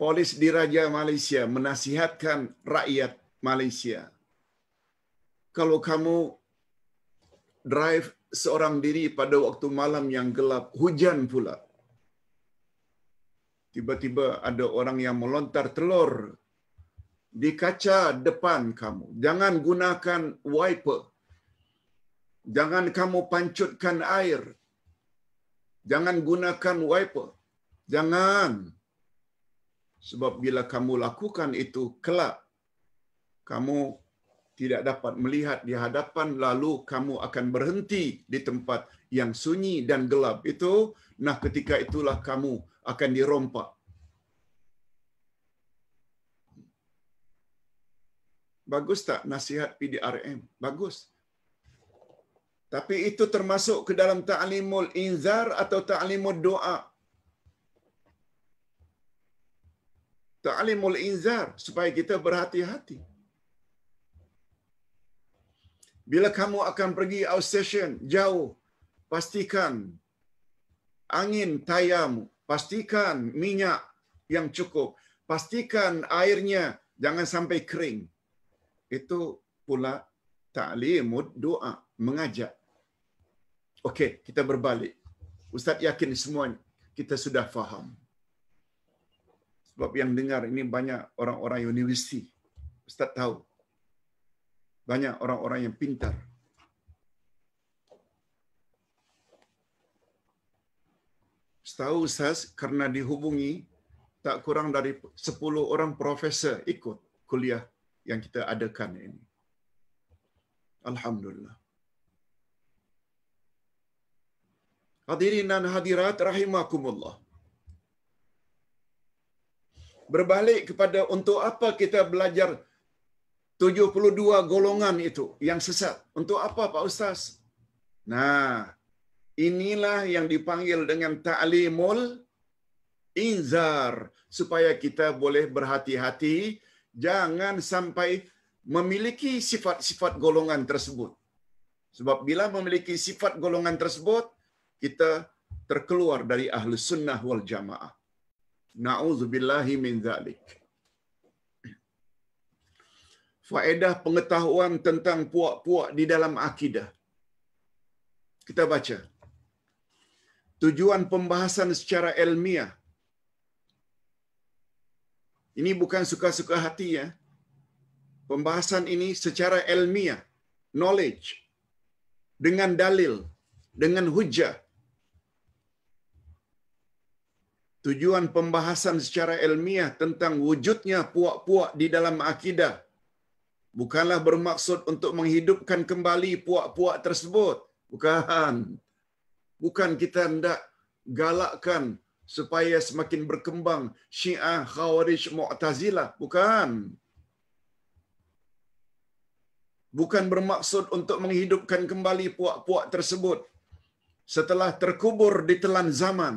Polis Diraja Malaysia menasihatkan rakyat Malaysia. Kalau kamu drive seorang diri pada waktu malam yang gelap, hujan pula. Tiba-tiba ada orang yang melontar telur di kaca depan kamu. Jangan gunakan wiper. Jangan kamu pancutkan air. Jangan gunakan wiper. Jangan. Sebab bila kamu lakukan itu kelak, kamu tidak dapat melihat di hadapan lalu kamu akan berhenti di tempat yang sunyi dan gelap itu. Nah ketika itulah kamu akan dirompak. Bagus tak nasihat PDRM? Bagus. Bagus. Tapi itu termasuk ke dalam ta'limul inzar atau ta'limul doa. Ta'limul inzar supaya kita berhati-hati. Bila kamu akan pergi outstation jauh, pastikan angin tayam, pastikan minyak yang cukup, pastikan airnya jangan sampai kering. Itu pula ta'limul doa mengajak. Okey, kita berbalik. Ustaz yakin semua kita sudah faham. Sebab yang dengar ini banyak orang-orang universiti. Ustaz tahu. Banyak orang-orang yang pintar. Tahu Ustaz, karena dihubungi, tak kurang dari 10 orang profesor ikut kuliah yang kita adakan ini. Alhamdulillah. Hadirin dan hadirat rahimakumullah. Berbalik kepada untuk apa kita belajar 72 golongan itu yang sesat. Untuk apa Pak Ustaz? Nah, inilah yang dipanggil dengan ta'limul inzar. Supaya kita boleh berhati-hati. Jangan sampai memiliki sifat-sifat golongan tersebut. Sebab bila memiliki sifat golongan tersebut, kita terkeluar dari ahlu sunnah wal jamaah. Na'udzubillahi min zalik. Faedah pengetahuan tentang puak-puak di dalam akidah. Kita baca. Tujuan pembahasan secara ilmiah. Ini bukan suka-suka hati ya. Pembahasan ini secara ilmiah. Knowledge. Dengan dalil. Dengan hujah. tujuan pembahasan secara ilmiah tentang wujudnya puak-puak di dalam akidah bukanlah bermaksud untuk menghidupkan kembali puak-puak tersebut. Bukan. Bukan kita hendak galakkan supaya semakin berkembang Syiah Khawarij Mu'tazilah. Bukan. Bukan bermaksud untuk menghidupkan kembali puak-puak tersebut setelah terkubur di telan zaman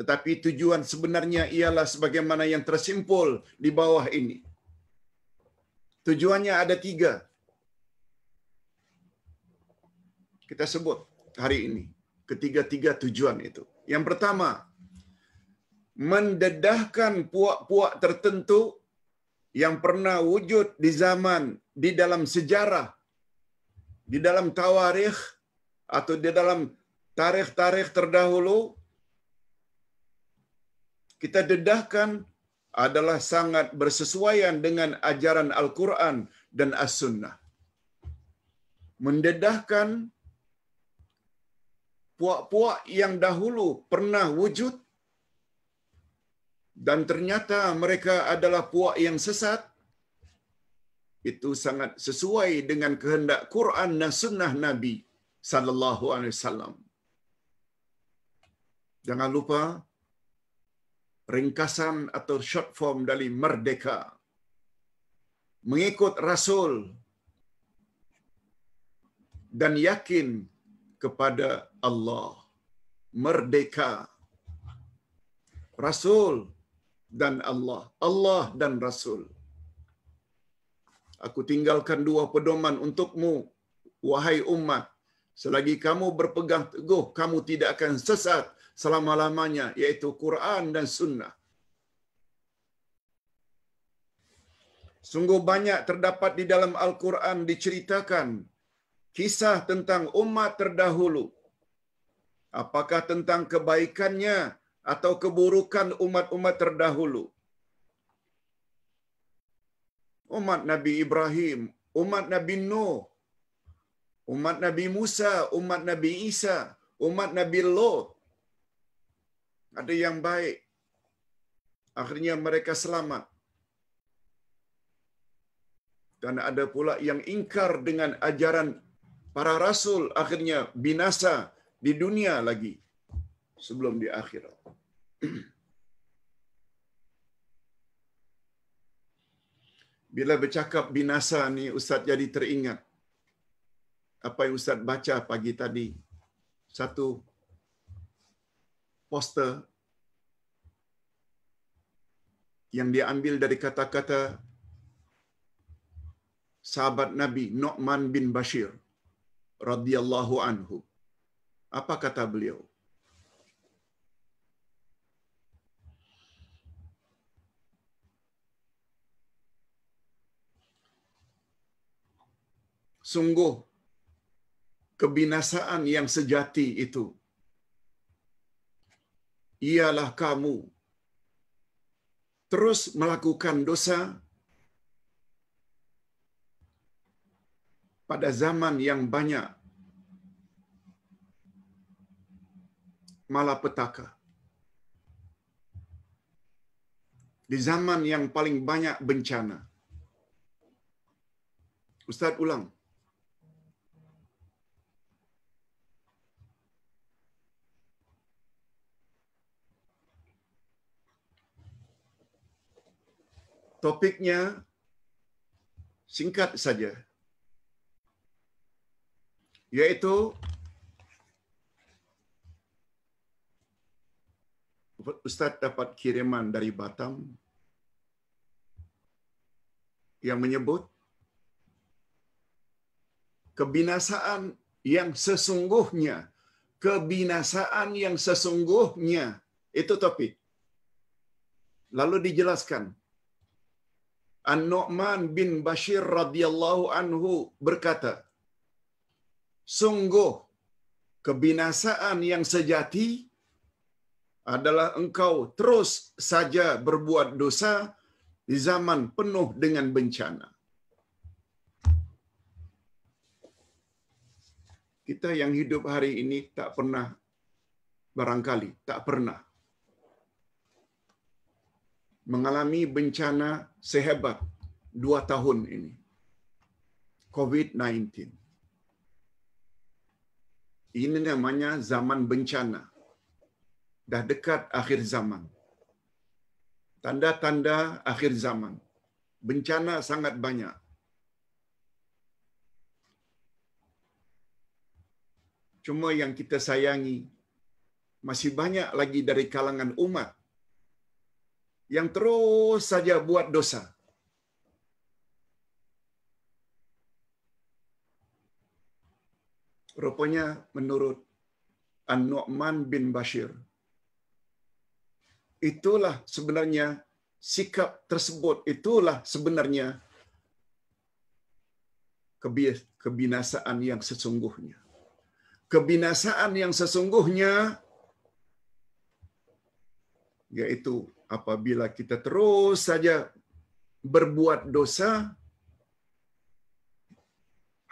tetapi tujuan sebenarnya ialah sebagaimana yang tersimpul di bawah ini. Tujuannya ada tiga. Kita sebut hari ini ketiga-tiga tujuan itu. Yang pertama, mendedahkan puak-puak tertentu yang pernah wujud di zaman, di dalam sejarah, di dalam tawarikh atau di dalam tarikh-tarikh terdahulu kita dedahkan adalah sangat bersesuaian dengan ajaran Al-Quran dan As-Sunnah. Mendedahkan puak-puak yang dahulu pernah wujud dan ternyata mereka adalah puak yang sesat, itu sangat sesuai dengan kehendak Quran dan sunnah Nabi sallallahu alaihi wasallam. Jangan lupa ringkasan atau short form dari merdeka. Mengikut Rasul dan yakin kepada Allah. Merdeka. Rasul dan Allah. Allah dan Rasul. Aku tinggalkan dua pedoman untukmu, wahai umat. Selagi kamu berpegang teguh, kamu tidak akan sesat selama-lamanya yaitu Quran dan sunnah. Sungguh banyak terdapat di dalam Al-Quran diceritakan kisah tentang umat terdahulu. Apakah tentang kebaikannya atau keburukan umat-umat terdahulu? Umat Nabi Ibrahim, umat Nabi Nuh, umat Nabi Musa, umat Nabi Isa, umat Nabi Lot ada yang baik. Akhirnya mereka selamat. Dan ada pula yang ingkar dengan ajaran para rasul akhirnya binasa di dunia lagi sebelum di akhirat. Bila bercakap binasa ni Ustaz jadi teringat apa yang Ustaz baca pagi tadi. Satu poster yang dia ambil dari kata-kata sahabat Nabi Nu'man bin Bashir radhiyallahu anhu. Apa kata beliau? Sungguh kebinasaan yang sejati itu ialah kamu terus melakukan dosa pada zaman yang banyak malapetaka. Di zaman yang paling banyak bencana. Ustaz ulang. Topiknya singkat saja. Yaitu Ustadz dapat kiriman dari Batam yang menyebut kebinasaan yang sesungguhnya, kebinasaan yang sesungguhnya itu topik. Lalu dijelaskan An-Nu'man bin Bashir radhiyallahu anhu berkata, Sungguh, kebinasaan yang sejati adalah engkau terus saja berbuat dosa di zaman penuh dengan bencana. Kita yang hidup hari ini tak pernah, barangkali tak pernah mengalami bencana sehebat dua tahun ini. COVID-19. Ini namanya zaman bencana. Dah dekat akhir zaman. Tanda-tanda akhir zaman. Bencana sangat banyak. Cuma yang kita sayangi, masih banyak lagi dari kalangan umat yang terus saja buat dosa. Rupanya menurut An-Nu'man bin Bashir, itulah sebenarnya sikap tersebut, itulah sebenarnya kebinasaan yang sesungguhnya. Kebinasaan yang sesungguhnya yaitu apabila kita terus saja berbuat dosa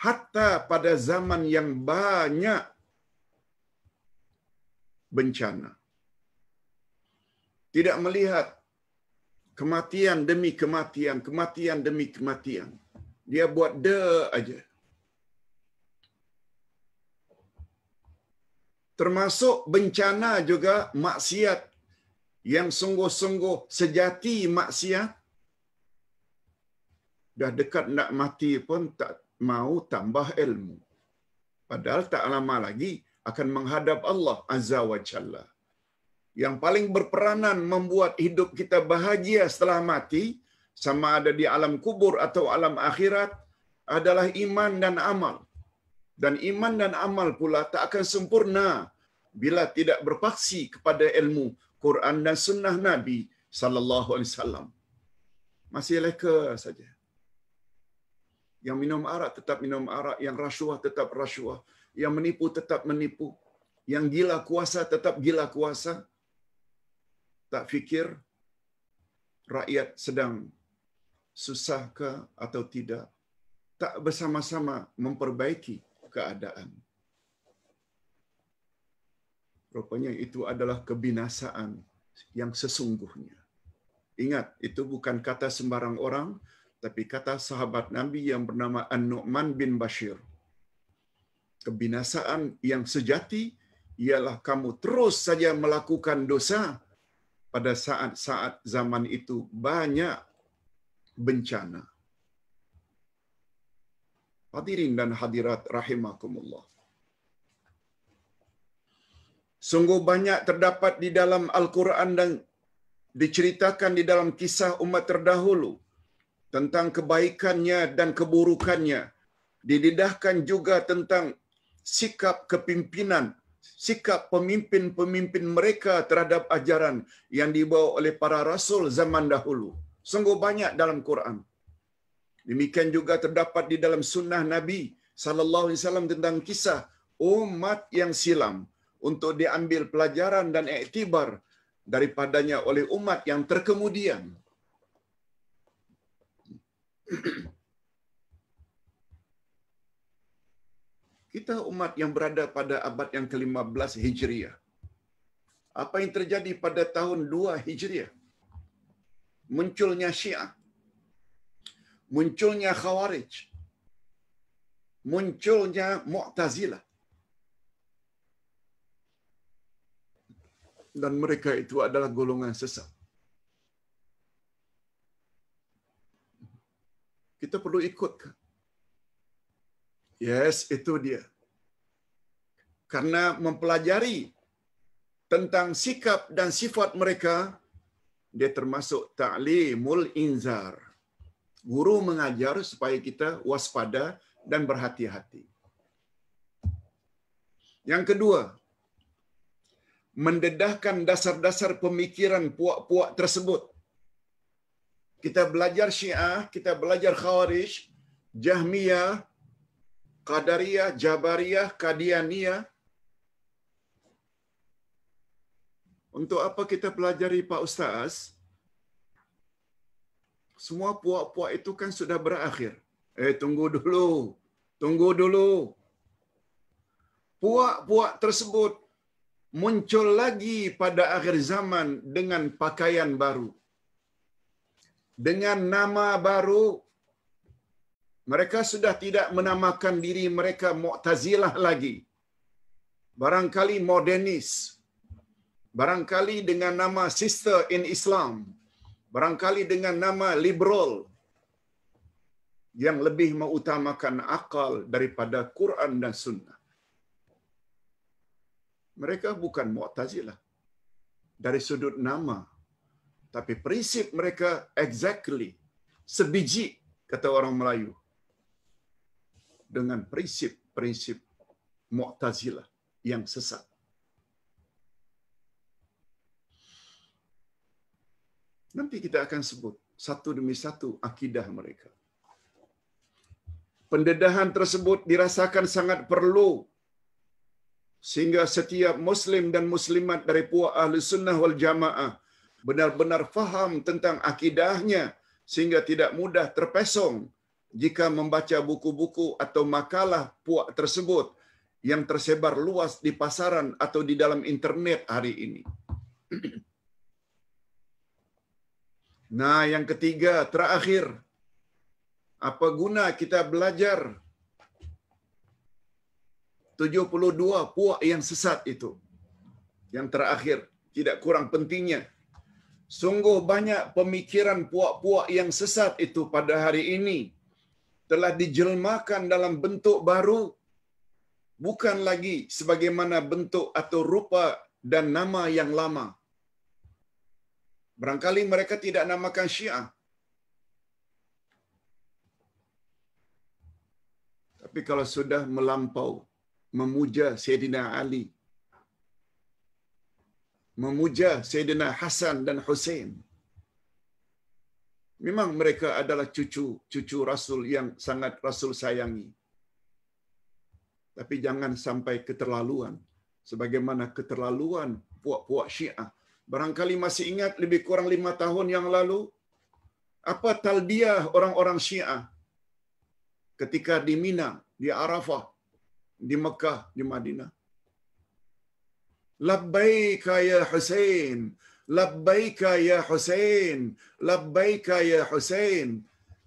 hatta pada zaman yang banyak bencana tidak melihat kematian demi kematian kematian demi kematian dia buat de aja termasuk bencana juga maksiat yang sungguh-sungguh sejati maksiat dah dekat nak mati pun tak mau tambah ilmu. Padahal tak lama lagi akan menghadap Allah Azza wa Jalla. Yang paling berperanan membuat hidup kita bahagia setelah mati, sama ada di alam kubur atau alam akhirat, adalah iman dan amal. Dan iman dan amal pula tak akan sempurna bila tidak berpaksi kepada ilmu Quran dan sunnah Nabi sallallahu alaihi wasallam. Masih leka saja. Yang minum arak tetap minum arak, yang rasuah tetap rasuah, yang menipu tetap menipu, yang gila kuasa tetap gila kuasa. Tak fikir rakyat sedang susah ke atau tidak. Tak bersama-sama memperbaiki keadaan rupanya itu adalah kebinasaan yang sesungguhnya. Ingat, itu bukan kata sembarang orang, tapi kata sahabat Nabi yang bernama An-Nu'man bin Bashir. Kebinasaan yang sejati ialah kamu terus saja melakukan dosa pada saat-saat zaman itu banyak bencana. Hadirin dan hadirat rahimakumullah sungguh banyak terdapat di dalam Al-Quran dan diceritakan di dalam kisah umat terdahulu tentang kebaikannya dan keburukannya. Dididahkan juga tentang sikap kepimpinan, sikap pemimpin-pemimpin mereka terhadap ajaran yang dibawa oleh para rasul zaman dahulu. Sungguh banyak dalam Quran. Demikian juga terdapat di dalam sunnah Nabi sallallahu alaihi wasallam tentang kisah umat yang silam untuk diambil pelajaran dan iktibar daripadanya oleh umat yang terkemudian. Kita umat yang berada pada abad yang ke-15 Hijriah. Apa yang terjadi pada tahun 2 Hijriah? Munculnya Syiah. Munculnya Khawarij. Munculnya Mu'tazilah. dan mereka itu adalah golongan sesat. Kita perlu ikut. Yes, itu dia. Karena mempelajari tentang sikap dan sifat mereka, dia termasuk ta'limul inzar. Guru mengajar supaya kita waspada dan berhati-hati. Yang kedua, mendedahkan dasar-dasar pemikiran puak-puak tersebut. Kita belajar Syiah, kita belajar Khawarij, Jahmiyah, Qadariyah, Jabariyah, Qadianiyah. Untuk apa kita pelajari Pak Ustaz? Semua puak-puak itu kan sudah berakhir. Eh, tunggu dulu. Tunggu dulu. Puak-puak tersebut muncul lagi pada akhir zaman dengan pakaian baru. Dengan nama baru, mereka sudah tidak menamakan diri mereka Mu'tazilah lagi. Barangkali modernis. Barangkali dengan nama sister in Islam. Barangkali dengan nama liberal. Yang lebih mengutamakan akal daripada Quran dan Sunnah mereka bukan Mu'tazilah lah. dari sudut nama. Tapi prinsip mereka exactly sebiji kata orang Melayu dengan prinsip-prinsip Mu'tazilah yang sesat. Nanti kita akan sebut satu demi satu akidah mereka. Pendedahan tersebut dirasakan sangat perlu sehingga setiap Muslim dan Muslimat dari puak ahli sunnah wal jamaah benar-benar faham tentang akidahnya sehingga tidak mudah terpesong jika membaca buku-buku atau makalah puak tersebut yang tersebar luas di pasaran atau di dalam internet hari ini. Nah, yang ketiga, terakhir, apa guna kita belajar 72 puak yang sesat itu. Yang terakhir, tidak kurang pentingnya. Sungguh banyak pemikiran puak-puak yang sesat itu pada hari ini telah dijelmakan dalam bentuk baru bukan lagi sebagaimana bentuk atau rupa dan nama yang lama. Barangkali mereka tidak namakan Syiah. Tapi kalau sudah melampau memuja Sayyidina Ali. Memuja Sayyidina Hasan dan Hussein. Memang mereka adalah cucu-cucu Rasul yang sangat Rasul sayangi. Tapi jangan sampai keterlaluan. Sebagaimana keterlaluan puak-puak Syiah. Barangkali masih ingat lebih kurang lima tahun yang lalu, apa talbiah orang-orang Syiah ketika di Mina, di Arafah, di Mekah, di Madinah. Labbaika ya Hussein, labbaika ya Hussein, labbaika ya Hussein.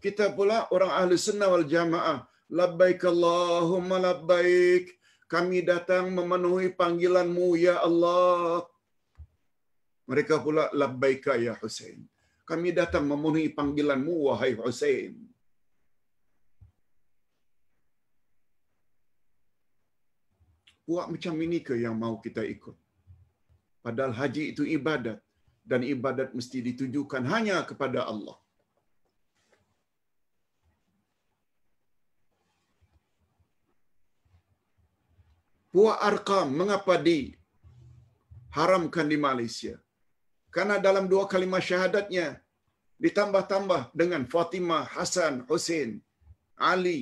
Kita pula orang ahli sunnah wal jamaah, labbaika Allahumma labbaik. Kami datang memenuhi panggilanmu ya Allah. Mereka pula labbaika ya Hussein. Kami datang memenuhi panggilanmu wahai Hussein. puak macam ini ke yang mau kita ikut? Padahal haji itu ibadat dan ibadat mesti ditujukan hanya kepada Allah. Puak arqam mengapa di haramkan di Malaysia? Karena dalam dua kalimat syahadatnya ditambah-tambah dengan Fatimah, Hasan, Hussein, Ali,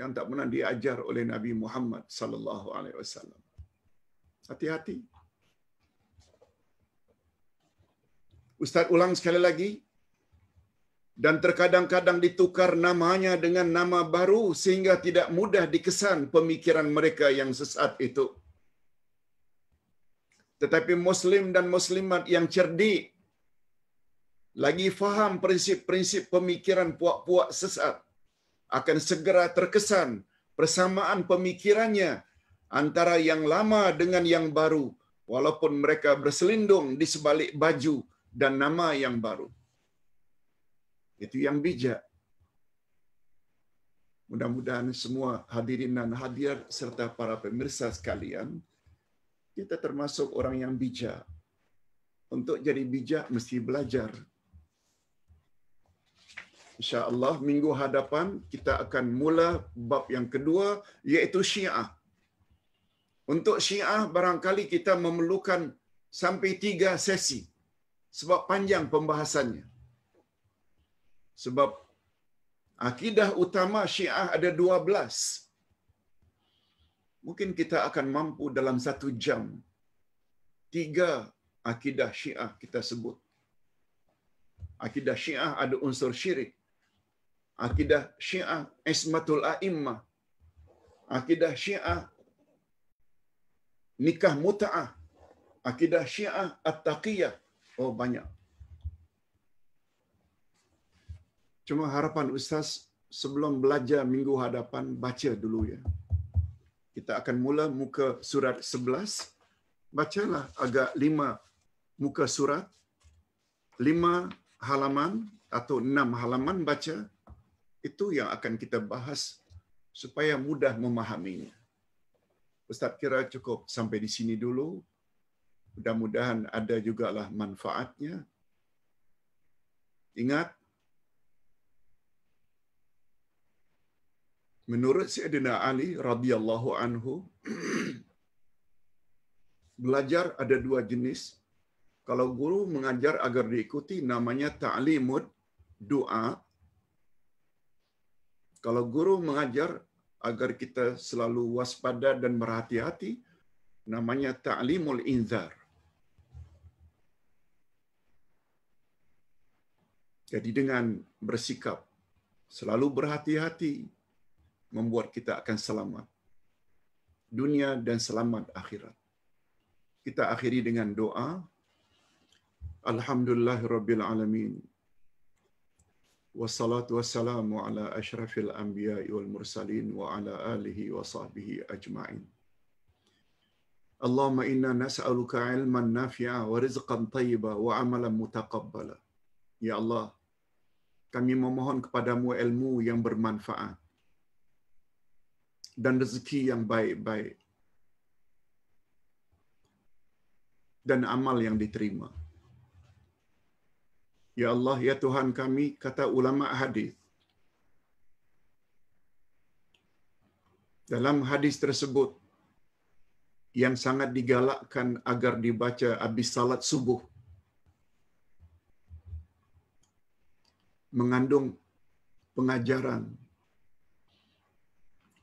yang tak pernah diajar oleh Nabi Muhammad sallallahu alaihi wasallam. Hati-hati. Ustaz ulang sekali lagi. Dan terkadang-kadang ditukar namanya dengan nama baru sehingga tidak mudah dikesan pemikiran mereka yang sesat itu. Tetapi muslim dan muslimat yang cerdik lagi faham prinsip-prinsip pemikiran puak-puak sesat akan segera terkesan persamaan pemikirannya antara yang lama dengan yang baru, walaupun mereka berselindung di sebalik baju dan nama yang baru. Itu yang bijak. Mudah-mudahan semua hadirin dan hadir serta para pemirsa sekalian, kita termasuk orang yang bijak. Untuk jadi bijak mesti belajar insya-Allah minggu hadapan kita akan mula bab yang kedua iaitu Syiah. Untuk Syiah barangkali kita memerlukan sampai tiga sesi sebab panjang pembahasannya. Sebab akidah utama Syiah ada dua belas. Mungkin kita akan mampu dalam satu jam tiga akidah Syiah kita sebut. Akidah Syiah ada unsur syirik akidah syiah ismatul a'immah, akidah syiah nikah muta'ah, akidah syiah at-taqiyah. Oh, banyak. Cuma harapan Ustaz, sebelum belajar minggu hadapan, baca dulu ya. Kita akan mula muka surat 11. Bacalah agak lima muka surat. Lima halaman atau enam halaman baca. Itu yang akan kita bahas supaya mudah memahaminya. Ustaz kira cukup sampai di sini dulu. Mudah-mudahan ada juga lah manfaatnya. Ingat, menurut Sayyidina Ali radhiyallahu anhu, belajar ada dua jenis. Kalau guru mengajar agar diikuti namanya ta'limud doa. Kalau guru mengajar agar kita selalu waspada dan berhati-hati, namanya ta'limul inzar. Jadi dengan bersikap selalu berhati-hati membuat kita akan selamat dunia dan selamat akhirat. Kita akhiri dengan doa. Alhamdulillahirabbil والصلاة والسلام على أشرف الأنبياء والمرسلين وعلى آله وصحبه أجمعين اللهم إنا نسألك علما نافعا ورزقا طيبا وعملا متقبلا يا الله kami memohon kepadamu ilmu yang bermanfaat dan rezeki yang baik-baik dan amal yang diterima. Ya Allah, ya Tuhan kami, kata ulama hadis. Dalam hadis tersebut yang sangat digalakkan agar dibaca habis salat subuh mengandung pengajaran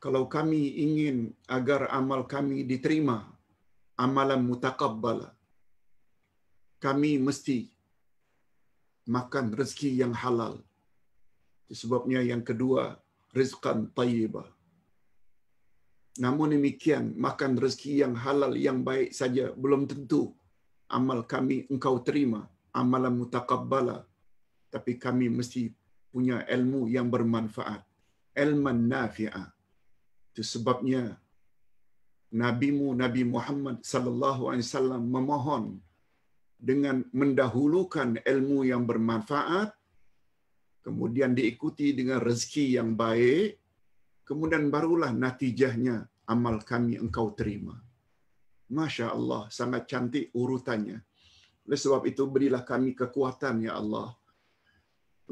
kalau kami ingin agar amal kami diterima amalan mutakabbala kami mesti makan rezeki yang halal. Sebabnya yang kedua, rizqan tayyibah. Namun demikian, makan rezeki yang halal, yang baik saja, belum tentu amal kami engkau terima, amalan mutakabbala. Tapi kami mesti punya ilmu yang bermanfaat. Ilman nafi'ah. Itu sebabnya Nabi mu Nabi Muhammad sallallahu alaihi wasallam memohon dengan mendahulukan ilmu yang bermanfaat, kemudian diikuti dengan rezeki yang baik, kemudian barulah natijahnya amal kami engkau terima. Masya Allah, sangat cantik urutannya. Oleh sebab itu berilah kami kekuatan ya Allah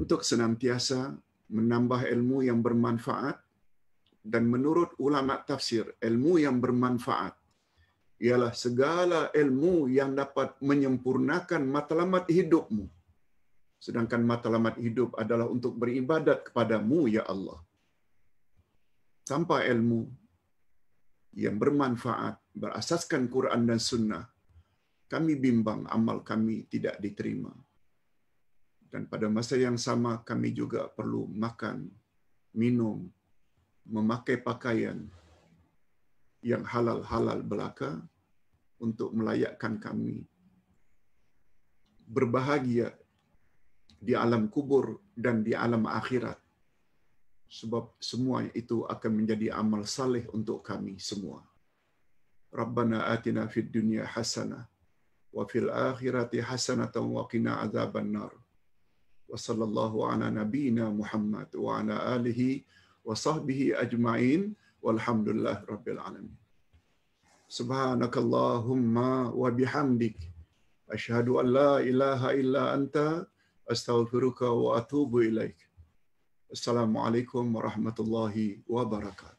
untuk senantiasa menambah ilmu yang bermanfaat dan menurut ulama tafsir ilmu yang bermanfaat ialah segala ilmu yang dapat menyempurnakan matlamat hidupmu. Sedangkan matlamat hidup adalah untuk beribadat kepadamu, Ya Allah. Tanpa ilmu yang bermanfaat berasaskan Quran dan Sunnah, kami bimbang amal kami tidak diterima. Dan pada masa yang sama kami juga perlu makan, minum, memakai pakaian yang halal-halal belaka, untuk melayakkan kami. Berbahagia di alam kubur dan di alam akhirat. Sebab semua itu akan menjadi amal saleh untuk kami semua. Rabbana atina fid dunya hasanah wa fil akhirati hasana wa qina nar. Wa sallallahu ala nabiyyina Muhammad wa ala alihi wa sahbihi ajma'in. Walhamdulillah rabbil alamin. Subhanakallahumma wa bihamdik. Ashadu an la ilaha illa anta. Astaghfiruka wa atubu ilaik. Assalamualaikum warahmatullahi wabarakatuh.